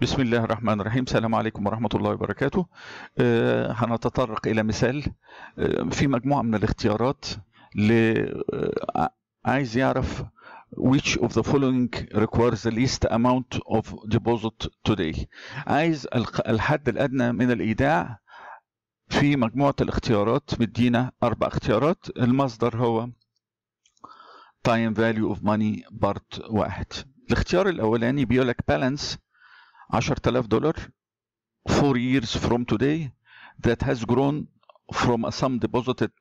بسم الله الرحمن الرحيم السلام عليكم ورحمة الله وبركاته هنتطرق إلى مثال في مجموعة من الاختيارات عايز يعرف which of the following requires the least amount of deposit today عايز الحد الأدنى من الإيداع في مجموعة الاختيارات مدينا أربع اختيارات المصدر هو time value of money part واحد الاختيار الأولاني بيقول لك balance 10000 دولار 4 years from today that has grown from a sum deposited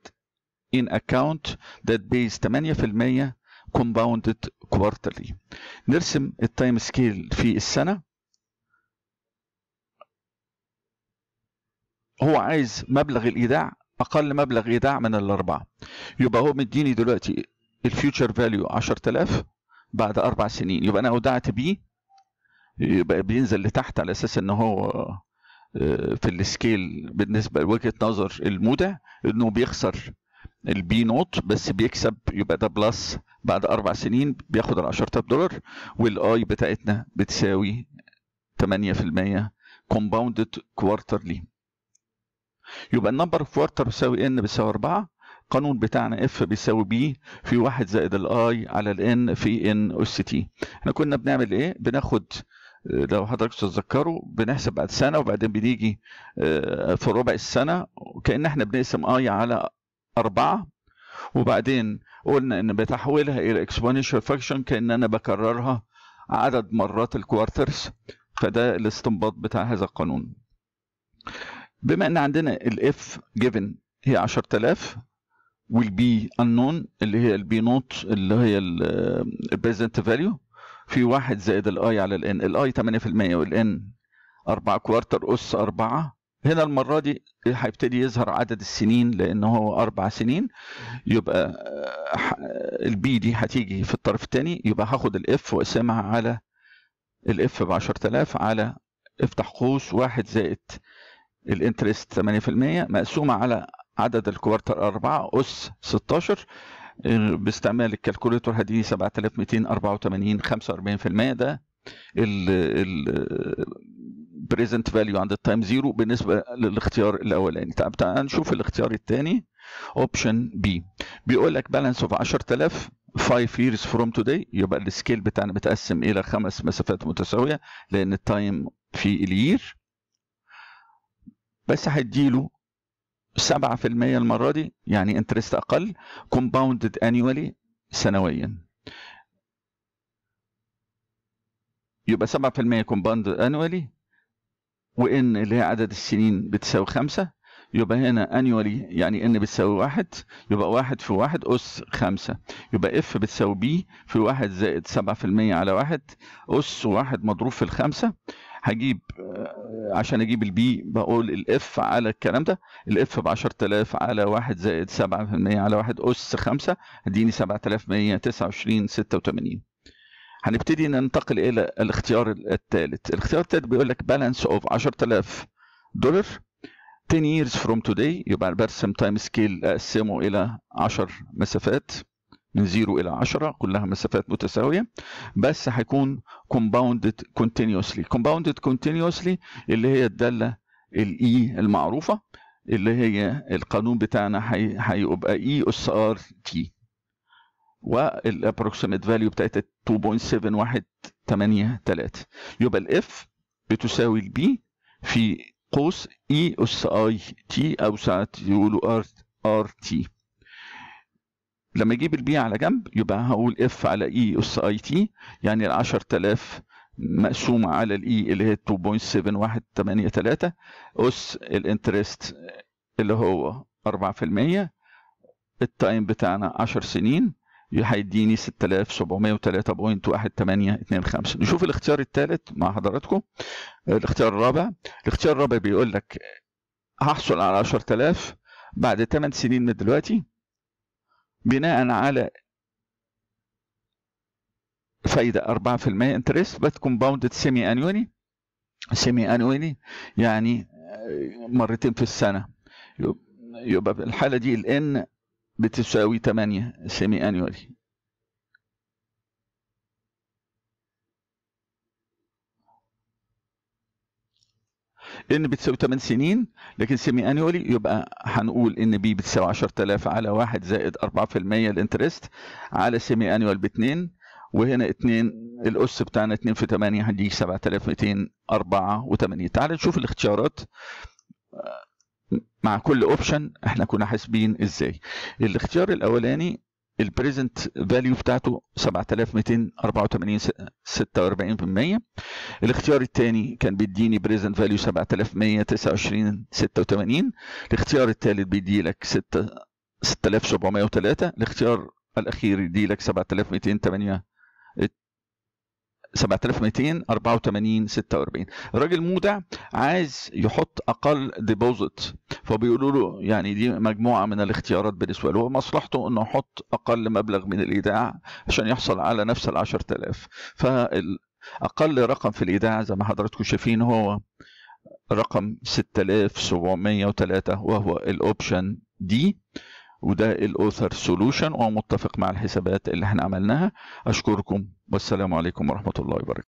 in account that pays 8% compounded quarterly نرسم التايم سكيل في السنة هو عايز مبلغ الإيداع أقل مبلغ إيداع من الأربعة يبقى هو مديني دلوقتي الفيوتشر فاليو 10000 بعد أربع سنين يبقى أنا أودعت بيه يبقى بينزل لتحت على اساس ان هو آه، في السكيل بالنسبه لوجهه نظر المودع انه بيخسر البي نوت بس بيكسب يبقى ده بلس بعد اربع سنين بياخد ال 10000 دولار والاي بتاعتنا بتساوي 8% كومباوندد كوارترلي يبقى النمبر اوف كوارتر بيساوي ان بيساوي 4 القانون بتاعنا اف بيساوي بي في واحد زائد الاي على الان في ان اس تي احنا كنا بنعمل ايه بناخد لو حضرتك تتذكروا بنحسب بعد سنه وبعدين بنيجي آه، في ربع السنه كان احنا بنقسم اي آه على اربعه وبعدين قلنا ان بتحويلها الى اكسبونشال فاكشن كان انا بكررها عدد مرات الكوارترز فده الاستنباط بتاع هذا القانون بما ان عندنا الاف جيفن هي 10000 والبي unknown اللي هي البي نوت اللي هي البريزنت فاليو في واحد زائد الاي على الان الاي 8% والان 4 كوارتر اس 4 هنا المرة دي هيبتدي يظهر عدد السنين لأن هو أربع سنين يبقى آه، البي دي هتيجي في الطرف الثاني يبقى هاخد الإف وأقسمها على الإف ب 10000 على افتح قوس واحد زائد الانترست 8% مقسومة على عدد الكوارتر 4 أس 16 باستعمال الكالكوليتور هدي 7284 45% ده ال بريزنت فاليو عند التايم زيرو بالنسبه للاختيار الاولاني طب تعال نشوف الاختيار الثاني اوبشن بي بيقول لك بالانس اوف 10000 5 years from today يبقى السكيل بتاعنا متقسم الى خمس مسافات متساويه لان التايم في الير بس له 7% المرة دي يعني انترست أقل كومباوندد أنيوالي سنويا يبقى 7% كومباوند انيولي وان اللي هي عدد السنين بتساوي 5 يبقى هنا أنيوالي يعني ان بتساوي 1 يبقى 1 في 1 اس 5 يبقى اف بتساوي بي في 1 زائد 7% على 1 اس 1 مضروب في 5 هجيب آه، عشان اجيب البي بقول الاف على الكلام ده الاف ب 10000 على 1 زائد 7% على 1 اس 5 اديني 7129 86 هنبتدي ننتقل الى الاختيار الثالث الاختيار الثالث بيقول لك بالانس اوف 10000 دولار 10 years from today يبقى برسم تايم سكيل اقسمه الى 10 مسافات من 0 الى 10 كلها مسافات متساويه بس هيكون compounded continuously compounded continuously اللي هي الدالة الاي e المعروفة اللي هي القانون بتاعنا هيبقى اي اس ار تي والابروكسيميت فاليو بتاعتها 2.7183 يبقى الاف بتساوي البي في قوس اي اس اي تي او ساعات يقولوا ار ار تي لما اجيب البي على جنب يبقى هقول اف على اي e اس اي تي يعني ال 10000 مقسومه على الاي e اللي هي 2.7183 اس الانترست اللي هو 4% التايم بتاعنا 10 سنين هيديني 6703.1825 نشوف الاختيار الثالث مع حضراتكم الاختيار الرابع الاختيار الرابع بيقول لك هحصل على 10000 بعد 8 سنين من دلوقتي بناء على فايدة 4% انترست بس كومباوندد سيمي انيوني سيمي انيوني يعني مرتين في السنة يبقى في الحالة دي الان بتساوي 8 سيمي انيوني ان بتساوي 8 سنين لكن سيمي انيولي يبقى هنقول ان بي بتساوي 10000 على 1 زائد 4% الانترست على سيمي انيول ب 2 وهنا 2 الاس بتاعنا 2 في 8 هيديك 7284 تعال نشوف الاختيارات مع كل اوبشن احنا كنا حاسبين ازاي الاختيار الاولاني البريزنت فاليو بتاعته 7284 46% الاختيار الثاني كان بيديني بريزنت فاليو 7129 86 الاختيار الثالث بيدي لك 6703 الاختيار الاخير يدي لك 7208 7284 46 الراجل مودع عايز يحط اقل ديبوزيت فبيقولوا له يعني دي مجموعه من الاختيارات بالنسبه له مصلحته انه يحط اقل مبلغ من الايداع عشان يحصل على نفس ال 10000 فاقل رقم في الايداع زي ما حضراتكم شايفين هو رقم 6703 وهو الاوبشن دي وده الاوثر سولوشن ومتفق مع الحسابات اللي احنا عملناها اشكركم والسلام عليكم ورحمه الله وبركاته